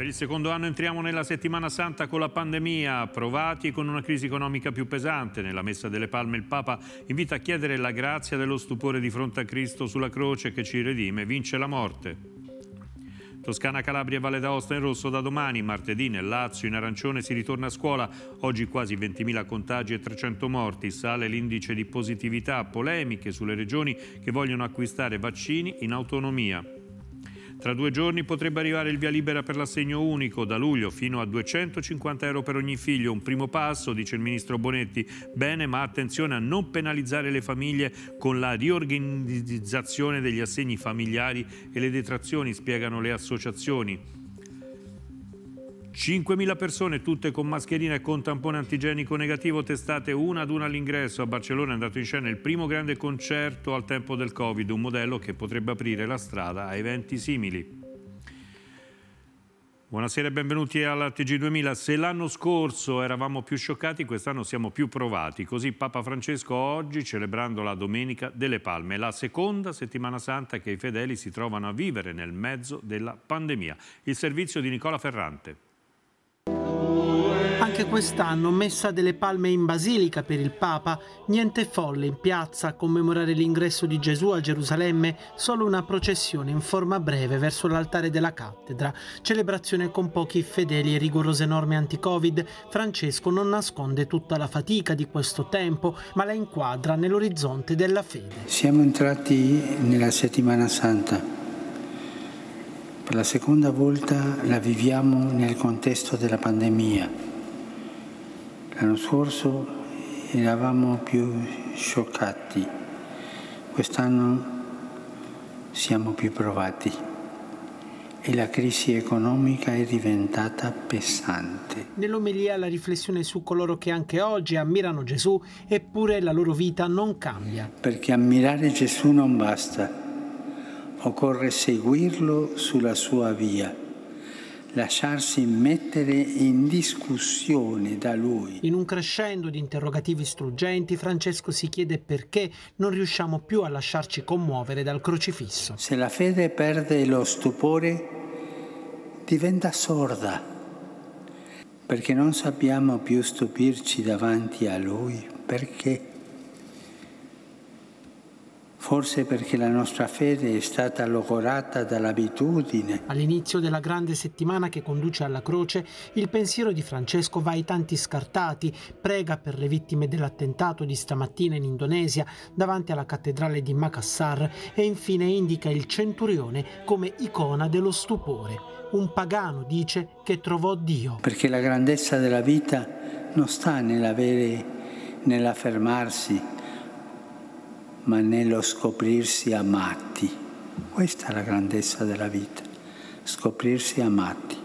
Per il secondo anno entriamo nella settimana santa con la pandemia, provati con una crisi economica più pesante. Nella Messa delle Palme il Papa invita a chiedere la grazia dello stupore di fronte a Cristo sulla croce che ci redime, vince la morte. Toscana, Calabria e Valle d'Aosta in rosso da domani, martedì nel Lazio in arancione si ritorna a scuola, oggi quasi 20.000 contagi e 300 morti, sale l'indice di positività, polemiche sulle regioni che vogliono acquistare vaccini in autonomia. Tra due giorni potrebbe arrivare il via libera per l'assegno unico, da luglio fino a 250 euro per ogni figlio. Un primo passo, dice il ministro Bonetti. Bene, ma attenzione a non penalizzare le famiglie con la riorganizzazione degli assegni familiari e le detrazioni, spiegano le associazioni. 5.000 persone, tutte con mascherina e con tampone antigenico negativo, testate una ad una all'ingresso. A Barcellona è andato in scena il primo grande concerto al tempo del Covid, un modello che potrebbe aprire la strada a eventi simili. Buonasera e benvenuti alla TG2000. Se l'anno scorso eravamo più scioccati, quest'anno siamo più provati. Così Papa Francesco oggi, celebrando la Domenica delle Palme, la seconda settimana santa che i fedeli si trovano a vivere nel mezzo della pandemia. Il servizio di Nicola Ferrante. Anche quest'anno messa delle palme in basilica per il Papa, niente folle in piazza a commemorare l'ingresso di Gesù a Gerusalemme, solo una processione in forma breve verso l'altare della cattedra, celebrazione con pochi fedeli e rigorose norme anti-Covid, Francesco non nasconde tutta la fatica di questo tempo, ma la inquadra nell'orizzonte della fede. Siamo entrati nella settimana santa. Per la seconda volta la viviamo nel contesto della pandemia L'anno scorso eravamo più scioccati, quest'anno siamo più provati e la crisi economica è diventata pesante. Nell'omelia la riflessione su coloro che anche oggi ammirano Gesù eppure la loro vita non cambia. Perché ammirare Gesù non basta, occorre seguirlo sulla sua via lasciarsi mettere in discussione da lui. In un crescendo di interrogativi struggenti, Francesco si chiede perché non riusciamo più a lasciarci commuovere dal crocifisso. Se la fede perde lo stupore, diventa sorda, perché non sappiamo più stupirci davanti a lui, perché forse perché la nostra fede è stata logorata dall'abitudine. All'inizio della grande settimana che conduce alla croce, il pensiero di Francesco va ai tanti scartati, prega per le vittime dell'attentato di stamattina in Indonesia davanti alla cattedrale di Makassar e infine indica il centurione come icona dello stupore. Un pagano dice che trovò Dio. Perché la grandezza della vita non sta nell'avere, nell'affermarsi, ma nello scoprirsi amati. Questa è la grandezza della vita, scoprirsi amati.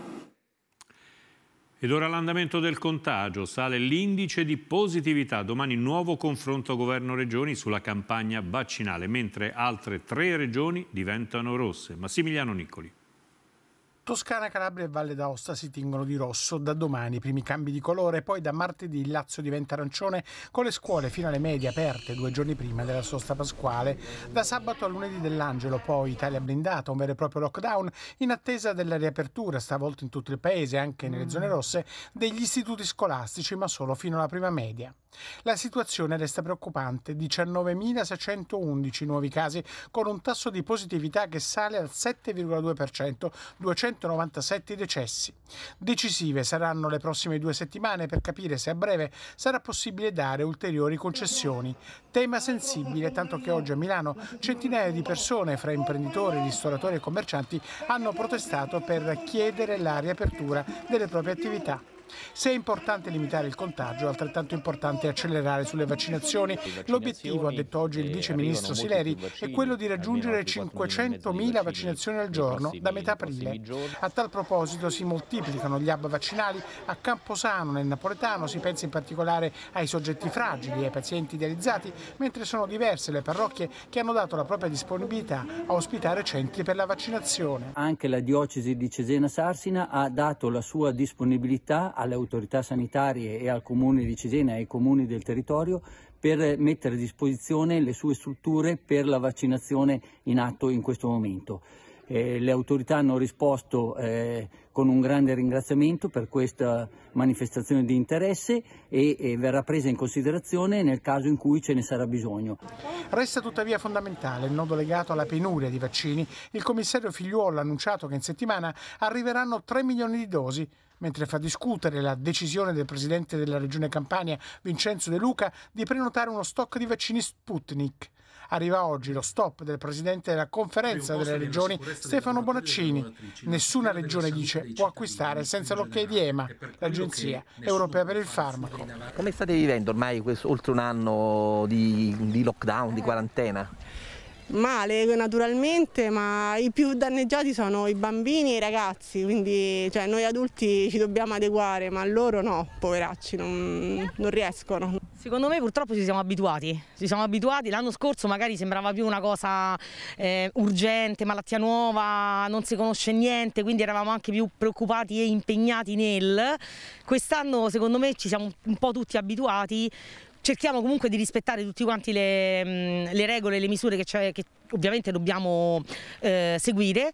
Ed ora l'andamento del contagio. Sale l'indice di positività. Domani nuovo confronto governo-regioni sulla campagna vaccinale, mentre altre tre regioni diventano rosse. Massimiliano Niccoli. Toscana, Calabria e Valle d'Aosta si tingono di rosso da domani, i primi cambi di colore, poi da martedì il Lazio diventa arancione con le scuole fino alle medie aperte due giorni prima della sosta pasquale, da sabato a lunedì dell'Angelo, poi Italia blindata, un vero e proprio lockdown in attesa della riapertura, stavolta in tutto il paese, anche nelle zone rosse, degli istituti scolastici, ma solo fino alla prima media. La situazione resta preoccupante, 19.611 nuovi casi con un tasso di positività che sale al 7,2%, 297 decessi. Decisive saranno le prossime due settimane per capire se a breve sarà possibile dare ulteriori concessioni. Tema sensibile, tanto che oggi a Milano centinaia di persone, fra imprenditori, ristoratori e commercianti, hanno protestato per chiedere la riapertura delle proprie attività. Se è importante limitare il contagio, altrettanto importante è accelerare sulle vaccinazioni. L'obiettivo, ha detto oggi il vice ministro Sileri, è quello di raggiungere 500.000 vaccinazioni al giorno da metà aprile. A tal proposito si moltiplicano gli hub vaccinali a Camposano, nel Napoletano, si pensa in particolare ai soggetti fragili e ai pazienti idealizzati, mentre sono diverse le parrocchie che hanno dato la propria disponibilità a ospitare centri per la vaccinazione. Anche la diocesi di Cesena Sarsina ha dato la sua disponibilità alle autorità sanitarie e al comune di Cesena e ai comuni del territorio per mettere a disposizione le sue strutture per la vaccinazione in atto in questo momento. Eh, le autorità hanno risposto eh, con un grande ringraziamento per questa manifestazione di interesse e, e, verrà presa in considerazione nel caso in cui ce ne sarà bisogno. Resta tuttavia fondamentale il nodo legato alla penuria di vaccini. Il commissario Figliuolo ha annunciato che in settimana arriveranno 3 milioni di dosi mentre fa discutere la decisione del presidente della regione Campania, Vincenzo De Luca, di prenotare uno stock di vaccini Sputnik. Arriva oggi lo stop del presidente della conferenza delle regioni, Stefano Bonaccini. Nessuna regione dice può acquistare senza l'ok di EMA, l'Agenzia Europea per il Farmaco. Come state vivendo ormai questo, oltre un anno di, di lockdown, di eh. quarantena? Male naturalmente, ma i più danneggiati sono i bambini e i ragazzi, quindi cioè, noi adulti ci dobbiamo adeguare, ma loro no, poveracci, non, non riescono. Secondo me purtroppo ci siamo abituati, ci siamo abituati, l'anno scorso magari sembrava più una cosa eh, urgente, malattia nuova, non si conosce niente, quindi eravamo anche più preoccupati e impegnati nel. Quest'anno secondo me ci siamo un po' tutti abituati, cerchiamo comunque di rispettare tutti quanti le, mm, le regole, le misure che, che ovviamente dobbiamo eh, seguire,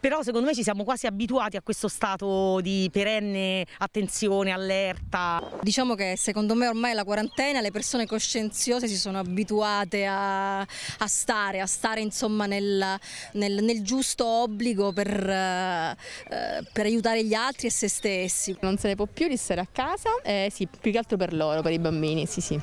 però secondo me ci siamo quasi abituati a questo stato di perenne attenzione, allerta. Diciamo che secondo me ormai la quarantena, le persone coscienziose si sono abituate a, a stare, a stare insomma nel, nel, nel giusto obbligo per, eh, per, aiutare gli altri e se stessi. Non se ne può più di stare a casa, eh, sì, più che altro per loro, per i bambini, sì sì.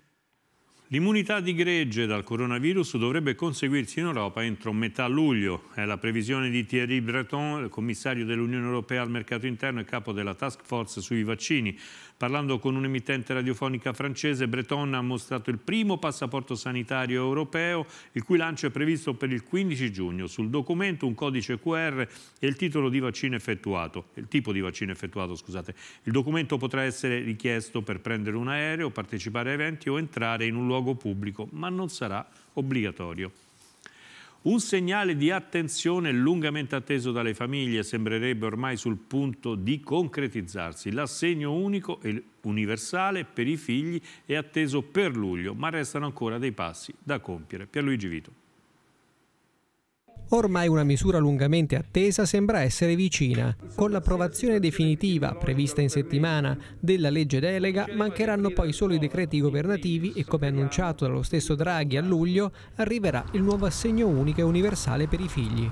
L'immunità di gregge dal coronavirus dovrebbe conseguirsi in Europa entro metà luglio. È la previsione di Thierry Breton, commissario dell'Unione Europea al mercato interno e capo della task force sui vaccini. Parlando con un'emittente radiofonica francese, Breton ha mostrato il primo passaporto sanitario europeo, il cui lancio è previsto per il 15 giugno. Sul documento un codice QR e il titolo di vaccino effettuato, il tipo di vaccino effettuato, scusate. Il documento potrà essere richiesto per prendere un aereo, partecipare a eventi o entrare in un luogo pubblico, ma non sarà obbligatorio. Un segnale di attenzione lungamente atteso dalle famiglie sembrerebbe ormai sul punto di concretizzarsi. L'assegno unico e universale per i figli è atteso per luglio, ma restano ancora dei passi da compiere. Pierluigi Vito. Ormai una misura lungamente attesa sembra essere vicina. Con l'approvazione definitiva, prevista in settimana, della legge delega mancheranno poi solo i decreti governativi e come annunciato dallo stesso Draghi a luglio arriverà il nuovo assegno unico e universale per i figli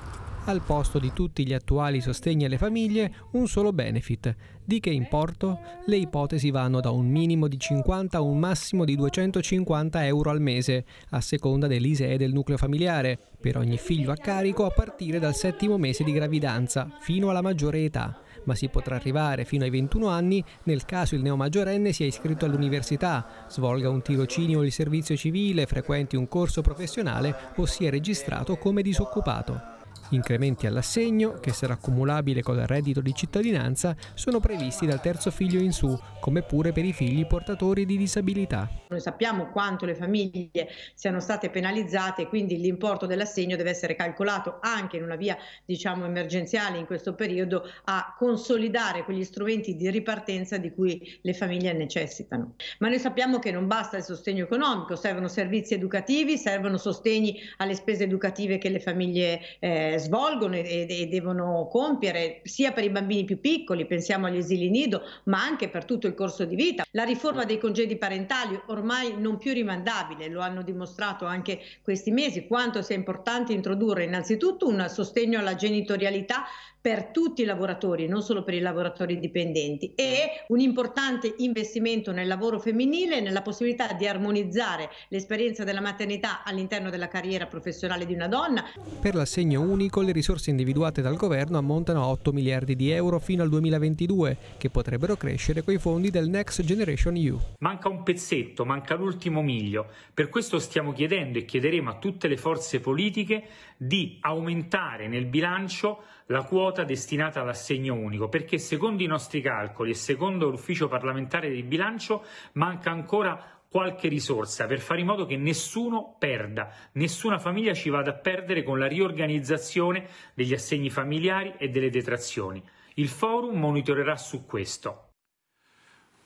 al posto di tutti gli attuali sostegni alle famiglie, un solo benefit, di che importo? Le ipotesi vanno da un minimo di 50 a un massimo di 250 euro al mese, a seconda dell'ISEE del nucleo familiare, per ogni figlio a carico a partire dal settimo mese di gravidanza, fino alla maggiore età, ma si potrà arrivare fino ai 21 anni nel caso il neomaggiorenne sia iscritto all'università, svolga un tirocinio o il servizio civile, frequenti un corso professionale o sia registrato come disoccupato. Incrementi all'assegno, che sarà accumulabile con il reddito di cittadinanza, sono previsti dal terzo figlio in su, come pure per i figli portatori di disabilità. Noi sappiamo quanto le famiglie siano state penalizzate quindi l'importo dell'assegno deve essere calcolato anche in una via diciamo emergenziale in questo periodo a consolidare quegli strumenti di ripartenza di cui le famiglie necessitano. Ma noi sappiamo che non basta il sostegno economico, servono servizi educativi, servono sostegni alle spese educative che le famiglie eh, svolgono e, e, devono compiere sia per i bambini più piccoli, pensiamo agli esili nido, ma anche per tutto il corso di vita. La riforma dei congedi parentali ormai non più rimandabile, lo hanno dimostrato anche questi mesi, quanto sia importante introdurre innanzitutto un sostegno alla genitorialità per tutti i lavoratori, non solo per i lavoratori dipendenti, e eh. un importante investimento nel lavoro femminile, nella possibilità di armonizzare l'esperienza della maternità all'interno della carriera professionale di una donna. Per l'assegno unico le risorse individuate dal governo ammontano a 8 miliardi di euro fino al 2022, che potrebbero crescere coi fondi del Next Generation EU. Manca un pezzetto, manca l'ultimo miglio. Per questo stiamo chiedendo e chiederemo a tutte le forze politiche di aumentare nel bilancio la quota destinata all'assegno unico, perché secondo i nostri calcoli e secondo l'ufficio parlamentare di bilancio manca ancora qualche risorsa per fare in modo che nessuno perda, nessuna famiglia ci vada a perdere con la riorganizzazione degli assegni familiari e delle detrazioni. Il forum monitorerà su questo.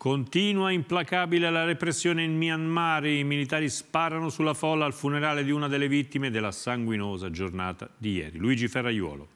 Continua implacabile la repressione in Myanmar, i militari sparano sulla folla al funerale di una delle vittime della sanguinosa giornata di ieri. Luigi Ferraiuolo.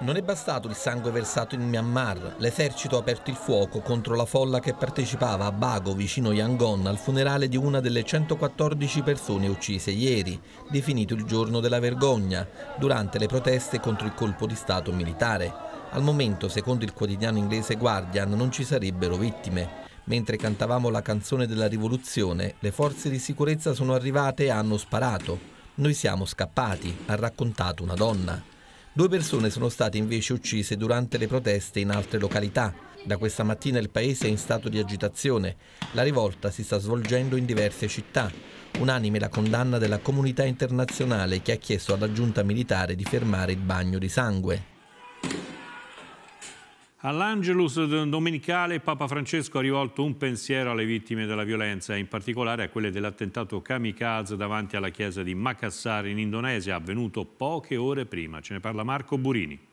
Non è bastato il sangue versato in Myanmar. L'esercito ha aperto il fuoco contro la folla che partecipava a Bago, vicino Yangon, al funerale di una delle 114 persone uccise ieri, definito il giorno della vergogna, durante le proteste contro il colpo di Stato militare. Al momento, secondo il quotidiano inglese Guardian, non ci sarebbero vittime. Mentre cantavamo la canzone della rivoluzione, le forze di sicurezza sono arrivate e hanno sparato. Noi siamo scappati, ha raccontato una donna. Due persone sono state invece uccise durante le proteste in altre località. Da questa mattina il paese è in stato di agitazione. La rivolta si sta svolgendo in diverse città. Unanime la condanna della comunità internazionale che ha chiesto alla giunta militare di fermare il bagno di sangue. All'Angelus domenicale Papa Francesco ha rivolto un pensiero alle vittime della violenza, in particolare a quelle dell'attentato kamikaze davanti alla chiesa di Makassar in Indonesia, avvenuto poche ore prima. Ce ne parla Marco Burini.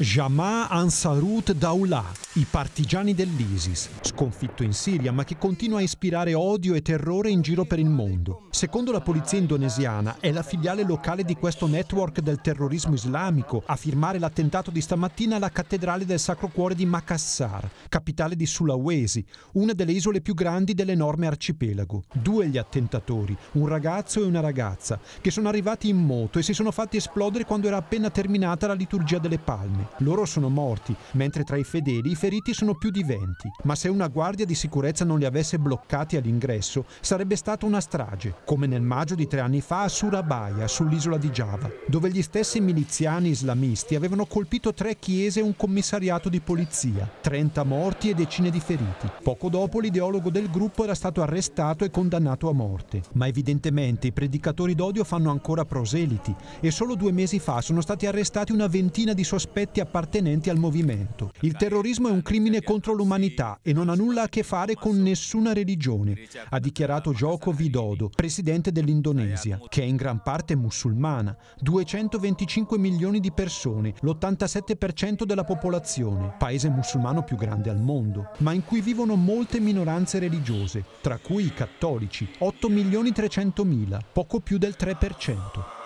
Jamaa Ansarut Daulah, i partigiani dell'ISIS, sconfitto in Siria ma che continua a ispirare odio e terrore in giro per il mondo. Secondo la polizia indonesiana è la filiale locale di questo network del terrorismo islamico a firmare l'attentato di stamattina alla cattedrale del Sacro Cuore di Makassar, capitale di Sulawesi, una delle isole più grandi dell'enorme arcipelago. Due gli attentatori, un ragazzo e una ragazza, che sono arrivati in moto e si sono fatti esplodere quando era appena terminata la liturgia delle palme. Loro sono morti, mentre tra i fedeli i feriti sono più di 20. Ma se una guardia di sicurezza non li avesse bloccati all'ingresso, sarebbe stata una strage, come nel maggio di tre anni fa a Surabaya, sull'isola di Java, dove gli stessi miliziani islamisti avevano colpito tre chiese e un commissariato di polizia, 30 morti e decine di feriti. Poco dopo l'ideologo del gruppo era stato arrestato e condannato a morte. Ma evidentemente i predicatori d'odio fanno ancora proseliti e solo due mesi fa sono stati arrestati una ventina di sospetti soggetti appartenenti al movimento. Il terrorismo è un crimine contro l'umanità e non ha nulla a che fare con nessuna religione, ha dichiarato Joko Widodo, presidente dell'Indonesia, che è in gran parte musulmana, 225 milioni di persone, l'87% della popolazione, paese musulmano più grande al mondo, ma in cui vivono molte minoranze religiose, tra cui i cattolici, 8 milioni 300 mila, poco più del 3%.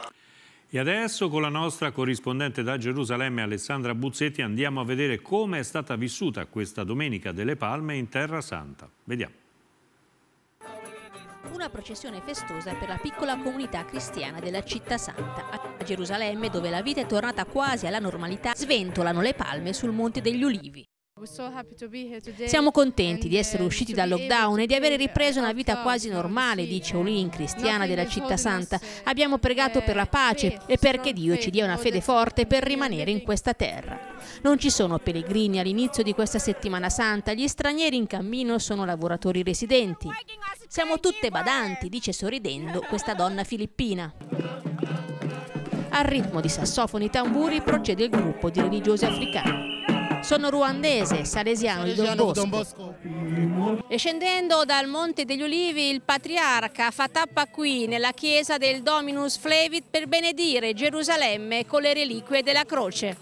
E adesso con la nostra corrispondente da Gerusalemme Alessandra Buzzetti andiamo a vedere come è stata vissuta questa Domenica delle Palme in Terra Santa. Vediamo. Una processione festosa per la piccola comunità cristiana della città santa. A Gerusalemme, dove la vita è tornata quasi alla normalità, sventolano le palme sul Monte degli Ulivi. Siamo contenti di essere uh, usciti dal lockdown e di avere ripreso una vita quasi normale, dice Olin, cristiana della città santa. Uh, Abbiamo pregato per la pace e perché Dio ci dia una fede forte per rimanere in questa terra. Non ci sono pellegrini all'inizio di questa settimana santa, gli stranieri in cammino sono lavoratori residenti. Siamo tutte badanti, dice sorridendo questa donna filippina. Al ritmo di sassofoni e tamburi procede il gruppo di religiosi africani. Sono ruandese, salesiano, salesiano Don Bosco. E scendendo dal Monte degli Ulivi il patriarca fa tappa qui nella chiesa del Dominus Flevit per benedire Gerusalemme con le reliquie della croce.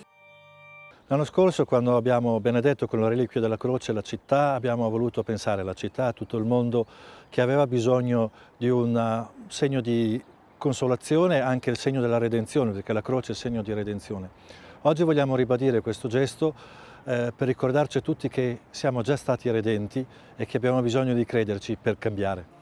L'anno scorso quando abbiamo benedetto con le reliquie della croce la città abbiamo voluto pensare alla città, a tutto il mondo che aveva bisogno di un eh, segno di consolazione anche il segno della redenzione, perché la croce è il segno di redenzione. Oggi vogliamo ribadire questo gesto eh, per ricordarci a tutti che siamo già stati redenti e che abbiamo bisogno di crederci per cambiare.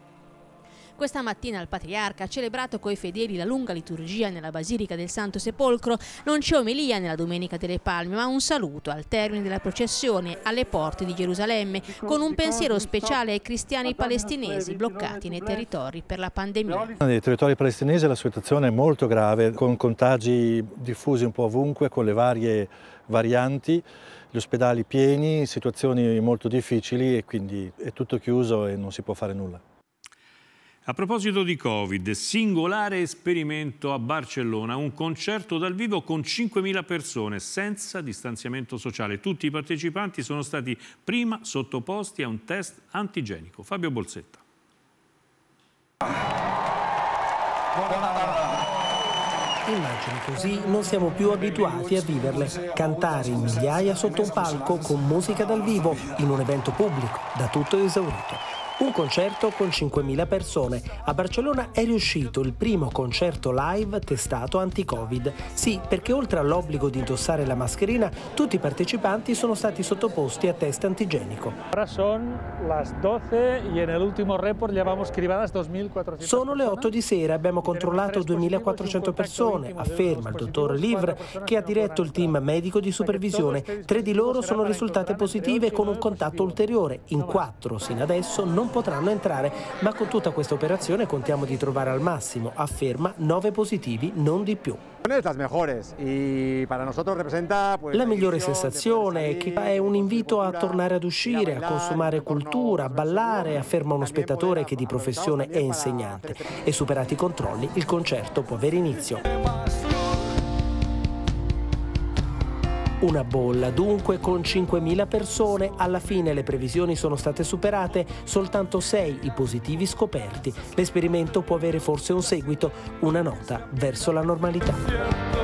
Questa mattina il Patriarca ha celebrato coi fedeli la lunga liturgia nella Basilica del Santo Sepolcro. Non c'è omelia nella Domenica delle Palme, ma un saluto al termine della processione alle porte di Gerusalemme, con un pensiero speciale ai cristiani palestinesi bloccati nei territori per la pandemia. Nei territori palestinesi la situazione è molto grave, con contagi diffusi un po' ovunque, con le varie varianti gli ospedali pieni, situazioni molto difficili e quindi è tutto chiuso e non si può fare nulla. A proposito di Covid, singolare esperimento a Barcellona, un concerto dal vivo con 5.000 persone senza distanziamento sociale. Tutti i partecipanti sono stati prima sottoposti a un test antigenico. Fabio Bolsetta. Buona tarda. Immagini così non siamo più abituati a viverle. Cantare in migliaia sotto un palco con musica dal vivo in un evento pubblico, da tutto esaurito. Un concerto con 5.000 persone. A Barcellona è riuscito il primo concerto live testato anti-Covid. Sì, perché oltre all'obbligo di indossare la mascherina, tutti i partecipanti sono stati sottoposti a test antigenico. Ora sono le 12 e nell'ultimo report llevamos cribadas 2.400 Sono le 8 di sera, abbiamo controllato 2.400 persone, afferma il dottor Livre che ha diretto il team medico di supervisione. Tre di loro sono risultate positive con un contatto ulteriore. In quattro sino adesso non non potranno entrare, ma con tutta questa operazione contiamo di trovare al massimo, afferma, nove positivi, non di più. La migliore sensazione è che è un invito a tornare ad uscire, a consumare cultura, a ballare, afferma uno spettatore che di professione è insegnante. E superati i controlli, il concerto può avere inizio. Una bolla dunque con 5.000 persone, alla fine le previsioni sono state superate, soltanto 6 i positivi scoperti. L'esperimento può avere forse un seguito, una nota verso la normalità.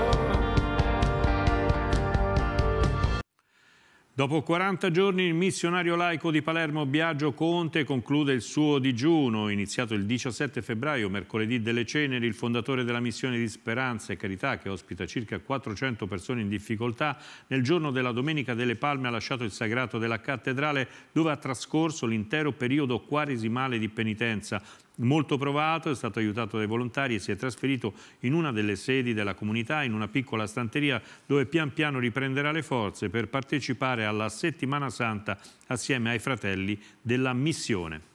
Dopo 40 giorni il missionario laico di Palermo Biagio Conte conclude il suo digiuno, iniziato il 17 febbraio, mercoledì delle ceneri, il fondatore della missione di Speranza e Carità, che ospita circa 400 persone in difficoltà, nel giorno della Domenica delle Palme ha lasciato il sagrato della cattedrale dove ha trascorso l'intero periodo quaresimale di penitenza, Molto provato, è stato aiutato dai volontari e si è trasferito in una delle sedi della comunità, in una piccola stanteria dove pian piano riprenderà le forze per partecipare alla settimana santa assieme ai fratelli della missione.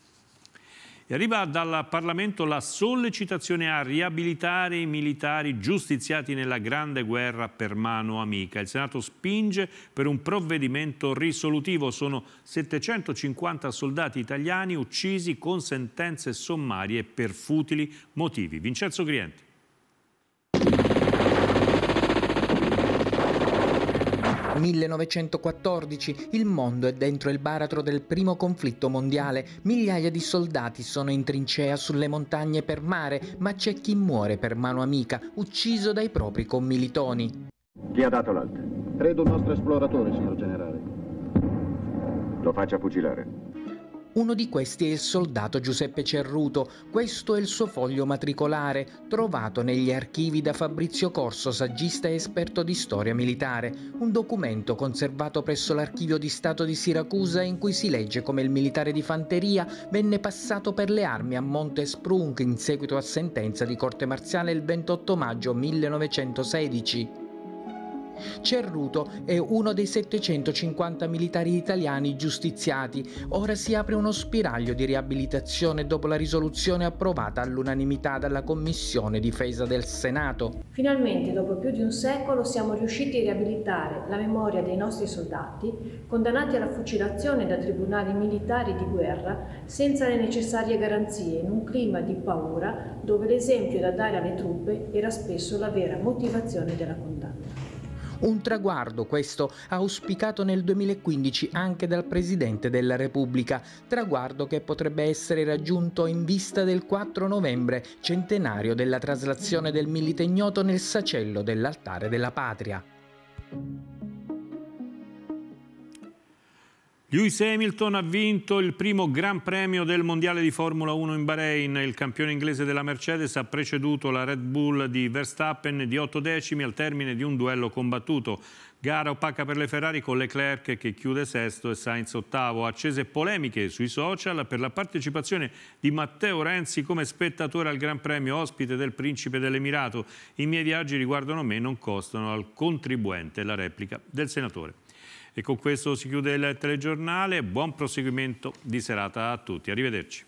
E arriva dal Parlamento la sollecitazione a riabilitare i militari giustiziati nella grande guerra per mano amica. Il Senato spinge per un provvedimento risolutivo. Sono 750 soldati italiani uccisi con sentenze sommarie per futili motivi. Vincenzo Grienti. 1914 il mondo è dentro il baratro del primo conflitto mondiale, migliaia di soldati sono in trincea sulle montagne per mare, ma c'è chi muore per mano amica, ucciso dai propri commilitoni. Chi ha dato l'alta? Credo un nostro esploratore, signor generale. Lo faccia fucilare. Uno di questi è il soldato Giuseppe Cerruto, questo è il suo foglio matricolare, trovato negli archivi da Fabrizio Corso, saggista e esperto di storia militare, un documento conservato presso l'archivio di Stato di Siracusa in cui si legge come il militare di fanteria venne passato per le armi a Monte Sprung in seguito a sentenza di corte marziale il 28 maggio 1916. Cerruto è uno dei 750 militari italiani giustiziati. Ora si apre uno spiraglio di riabilitazione dopo la risoluzione approvata all'unanimità dalla Commissione Difesa del Senato. Finalmente, dopo più di un secolo, siamo riusciti a riabilitare la memoria dei nostri soldati condannati alla fucilazione da tribunali militari di guerra senza le necessarie garanzie in un clima di paura dove l'esempio da dare alle truppe era spesso la vera motivazione della condanna. Un traguardo questo auspicato nel 2015 anche dal Presidente della Repubblica, traguardo che potrebbe essere raggiunto in vista del 4 novembre, centenario della traslazione del milite ignoto nel sacello dell'altare della patria. Lewis Hamilton ha vinto il primo Gran Premio del Mondiale di Formula 1 in Bahrain. Il campione inglese della Mercedes ha preceduto la Red Bull di Verstappen di 8 decimi al termine di un duello combattuto. Gara opaca per le Ferrari con Leclerc che chiude sesto e Sainz ottavo. Accese polemiche sui social per la partecipazione di Matteo Renzi come spettatore al Gran Premio ospite del Principe dell'Emirato. I miei viaggi riguardano me, non costano al contribuente la replica del senatore. E con questo si chiude il telegiornale, buon proseguimento di serata a tutti, arrivederci.